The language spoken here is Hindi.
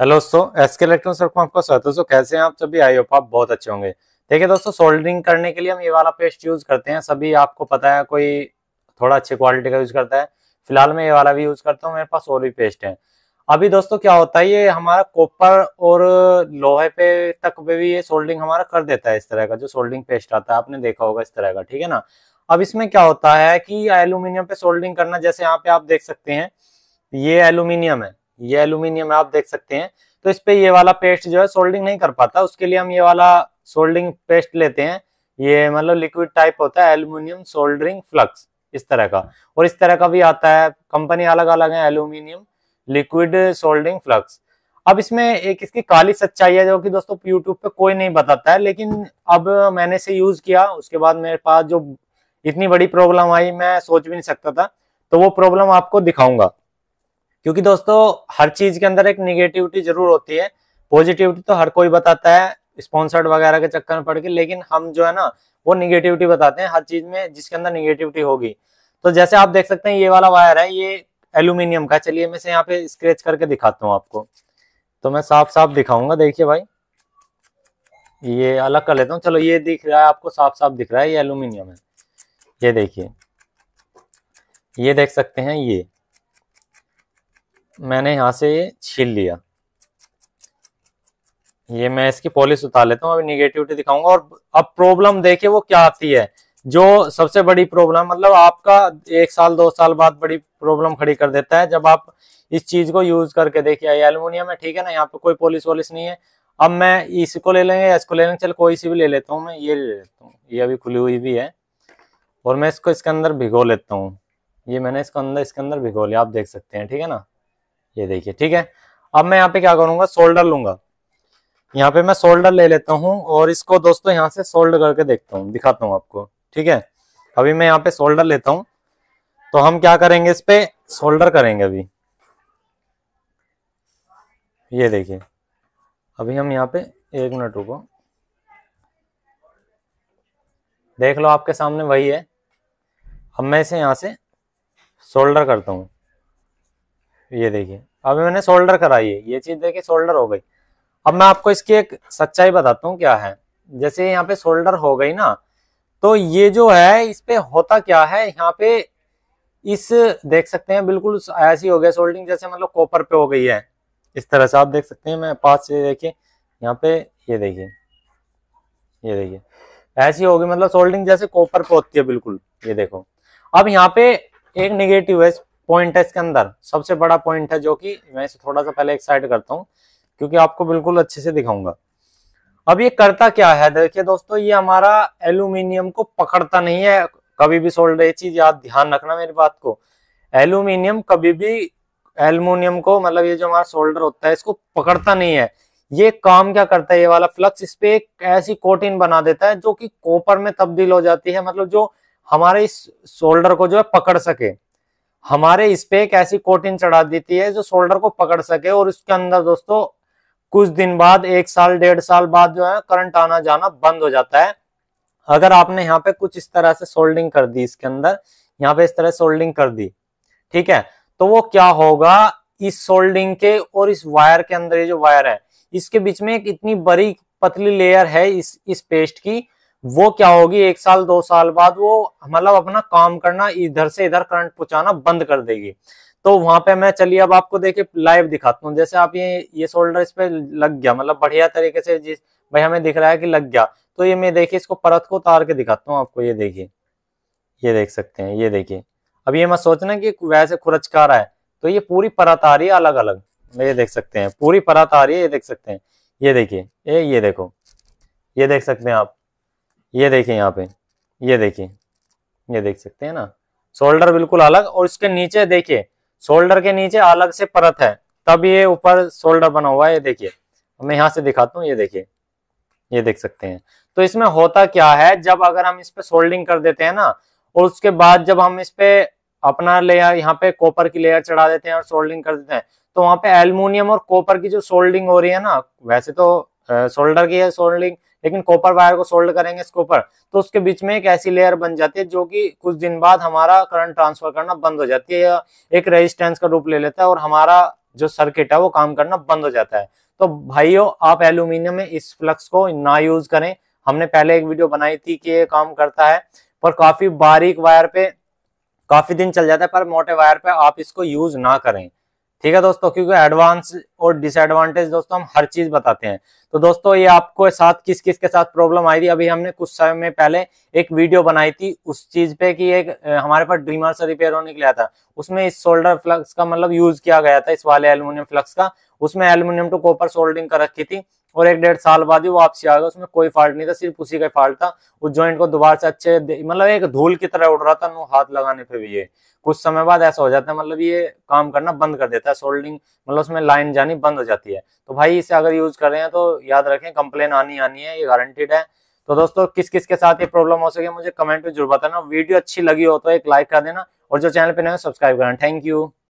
हेलो दोस्तों एस के इलेक्ट्रॉन को आपका स्वागत है तो कैसे हैं आप सभी आई होप आप बहुत अच्छे होंगे देखिए दोस्तों सोल्डरिंग करने के लिए हम ये वाला पेस्ट यूज करते हैं सभी आपको पता है कोई थोड़ा अच्छे क्वालिटी का यूज करता है फिलहाल मैं ये वाला भी यूज करता हूँ मेरे पास और भी पेस्ट है अभी दोस्तों क्या होता है ये हमारा कॉपर और लोहे पे तक पे भी ये सोल्डरिंग हमारा कर देता है इस तरह का जो सोल्डरिंग पेस्ट आता है आपने देखा होगा इस तरह का ठीक है ना अब इसमें क्या होता है कि एल्यूमिनियम पे सोल्डरिंग करना जैसे यहाँ पे आप देख सकते हैं ये एल्यूमिनियम है ये एल्यूमिनियम आप देख सकते हैं तो इस पे ये वाला पेस्ट जो है सोल्डिंग नहीं कर पाता उसके लिए हम ये वाला सोल्डिंग पेस्ट लेते हैं ये मतलब लिक्विड टाइप होता है एल्यूमिनियम सोल्डरिंग फ्लक्स इस तरह का और इस तरह का भी आता है कंपनी अलग अलग है एल्यूमिनियम लिक्विड सोल्डरिंग फ्लक्स अब इसमें एक इसकी काली सच्चाई है जो कि दोस्तों यूट्यूब पे कोई नहीं बताता है लेकिन अब मैंने इसे यूज किया उसके बाद मेरे पास जो इतनी बड़ी प्रॉब्लम आई मैं सोच भी नहीं सकता था तो वो प्रॉब्लम आपको दिखाऊंगा क्योंकि दोस्तों हर चीज के अंदर एक निगेटिविटी जरूर होती है पॉजिटिविटी तो हर कोई बताता है स्पॉन्सर्ड वगैरह के चक्कर में पड़ के लेकिन हम जो है ना वो निगेटिविटी बताते हैं हर चीज में जिसके अंदर निगेटिविटी होगी तो जैसे आप देख सकते हैं ये वाला वायर है ये एल्यूमिनियम का चलिए मैं से यहाँ पे स्क्रेच करके दिखाता हूँ आपको तो मैं साफ साफ दिखाऊंगा देखिए भाई ये अलग कर लेता हूँ चलो ये दिख रहा है आपको साफ साफ दिख रहा है ये एल्यूमिनियम है ये देखिए ये देख सकते हैं ये मैंने यहाँ से ये छील लिया ये मैं इसकी पॉलिश उतार लेता हूँ अभी निगेटिविटी दिखाऊंगा और अब प्रॉब्लम देखे वो क्या आती है जो सबसे बड़ी प्रॉब्लम मतलब आपका एक साल दो साल बाद बड़ी प्रॉब्लम खड़ी कर देता है जब आप इस चीज को यूज करके देखिए ये एल्यूमिनियम है ठीक है ना यहाँ पे कोई पॉलिश वॉलिश नहीं है अब मैं इसको ले लेंगे इसको ले लेंगे चल कोई सी भी ले लेता हूँ मैं ये ले लेता हूँ ये अभी खुली हुई भी है और मैं इसको इसके अंदर भिगो लेता हूँ ये मैंने इसको अंदर इसके अंदर भिगो लिया आप देख सकते हैं ठीक है ना ये देखिए ठीक है अब मैं यहाँ पे क्या करूंगा सोल्डर लूंगा यहाँ पे मैं सोल्डर ले लेता हूँ और इसको दोस्तों यहाँ से सोल्ड करके देखता हूँ दिखाता हूँ आपको ठीक है अभी मैं यहाँ पे सोल्डर लेता हूँ तो हम क्या करेंगे इस पे सोल्डर करेंगे अभी ये देखिए अभी हम यहाँ पे एक मिनट रुको देख लो आपके सामने वही है अब मैं इसे यहाँ से सोल्डर करता हूँ ये देखिए अभी मैंने सोल्डर कराई है ये चीज देखिए सोल्डर हो गई अब मैं आपको इसकी एक सच्चाई बताता हूँ क्या है जैसे यहाँ पे सोल्डर हो गई ना तो ये जो है इस पे होता क्या है यहाँ पे इस देख सकते हैं बिल्कुल ऐसी हो गया सोल्डिंग जैसे मतलब कॉपर पे हो गई है इस तरह से आप देख सकते हैं मैं पास से देखिए यहाँ पे ये देखिए ये देखिए ऐसी होगी मतलब सोल्डिंग जैसे कॉपर पे होती है बिल्कुल ये देखो अब यहाँ पे एक निगेटिव है पॉइंट है इसके अंदर सबसे बड़ा पॉइंट है जो कि मैं इसे थोड़ा सा पहले एक साइड करता हूँ क्योंकि आपको बिल्कुल अच्छे से दिखाऊंगा अब ये करता क्या है देखिए दोस्तों ये हमारा एल्यूमिनियम को पकड़ता नहीं है कभी भी सोल्ड ये चीज याद ध्यान रखना मेरी बात को एल्यूमिनियम कभी भी एल्यूमिनियम को मतलब ये जो हमारा सोल्डर होता है इसको पकड़ता नहीं है ये काम क्या करता है ये वाला फ्लक्स इस पे एक ऐसी कोटिन बना देता है जो कि कॉपर में तब्दील हो जाती है मतलब जो हमारे इस सोल्डर को जो है पकड़ सके हमारे इस पे एक ऐसी कोटिन चढ़ा देती है जो शोल्डर को पकड़ सके और उसके अंदर दोस्तों कुछ दिन बाद एक साल डेढ़ साल बाद जो है करंट आना जाना बंद हो जाता है अगर आपने यहाँ पे कुछ इस तरह से सोल्डिंग कर दी इसके अंदर यहाँ पे इस तरह सोल्डिंग कर दी ठीक है तो वो क्या होगा इस सोल्डिंग के और इस वायर के अंदर ये जो वायर है इसके बीच में एक इतनी बड़ी पतली लेयर है इस इस पेस्ट की वो क्या होगी एक साल दो साल बाद वो मतलब अपना काम करना इधर से इधर करंट पहुंचाना बंद कर देगी तो वहां पे मैं चलिए अब आपको देखिए लाइव दिखाता हूँ जैसे आप ये ये शोल्डर इस पे लग गया मतलब बढ़िया तरीके से जिस भाई हमें दिख रहा है कि लग गया तो ये मैं देखिए इसको परत को उतार के दिखाता हूँ आपको ये देखिए ये देख सकते हैं ये देखिए अब ये मैं सोचना कि वैसे खुरचका रहा है तो ये पूरी परत आ रही है अलग अलग ये देख सकते हैं पूरी परत आ रही है ये देख सकते हैं ये देखिए ये ये देखो ये देख सकते हैं आप ये देखें यहाँ पे ये देखिए ये देख सकते हैं ना शोल्डर बिल्कुल अलग और इसके नीचे देखिए शोल्डर के नीचे अलग से परत है तब ये ऊपर शोल्डर बना हुआ है ये देखिए मैं यहाँ से दिखाता हूँ ये देखिए ये देख सकते हैं तो इसमें होता क्या है जब अगर हम इस पे सोल्डिंग कर देते हैं ना और उसके बाद जब हम इस पे अपना लेयर यहाँ पे कॉपर की लेयर चढ़ा देते हैं और सोल्डिंग कर देते हैं तो वहां पे एल्यूमिनियम और कॉपर की जो सोल्डिंग हो रही है ना वैसे तो सोल्डर की है सोल्डिंग लेकिन कॉपर वायर को सोल्ड करेंगे इसके ऊपर तो उसके बीच में एक ऐसी लेयर बन जाती है जो कि कुछ दिन बाद हमारा करंट ट्रांसफर करना बंद हो जाती है या एक रेजिस्टेंस का रूप ले लेता है और हमारा जो सर्किट है वो काम करना बंद हो जाता है तो भाइयों आप एल्यूमिनियम में इस फ्लक्स को ना यूज करें हमने पहले एक वीडियो बनाई थी कि ये काम करता है पर काफी बारीक वायर पे काफी दिन चल जाता है पर मोटे वायर पे आप इसको यूज ना करें ठीक है दोस्तों क्योंकि एडवांस और डिसएडवांटेज दोस्तों हम हर चीज बताते हैं तो दोस्तों ये आपको साथ किस किस के साथ प्रॉब्लम आई थी अभी हमने कुछ समय पहले एक वीडियो बनाई थी उस चीज पे कि एक हमारे पास ड्रीमर से रिपेयर होने के लिए था उसमें इस सोल्डर फ्लक्स का मतलब यूज किया गया था इस वाले एल्यूमिनियम फ्लक्स का उसमें एल्यूमिनियम टू कॉपर सोल्डिंग कर रखी थी और एक डेढ़ साल बाद ही वो आपसी आ गया उसमें कोई फॉल्ट नहीं था सिर्फ उसी का फॉल्ट था उस ज्वाइंट को दोबारा से अच्छे मतलब एक धूल की तरह उड़ रहा था नो हाथ लगाने पे भी ये कुछ समय बाद ऐसा हो जाता है मतलब ये काम करना बंद कर देता है सोल्डिंग मतलब उसमें लाइन जाने आनी बंद हो जाती है तो भाई इसे अगर यूज कर रहे हैं तो याद रखें कंप्लेन आनी आनी है ये गारंटेड है तो दोस्तों किस किस के साथ ये प्रॉब्लम हो सके मुझे कमेंट में जरूर बताना वीडियो अच्छी लगी हो तो एक लाइक कर देना और जो चैनल पर नए सब्सक्राइब करना थैंक यू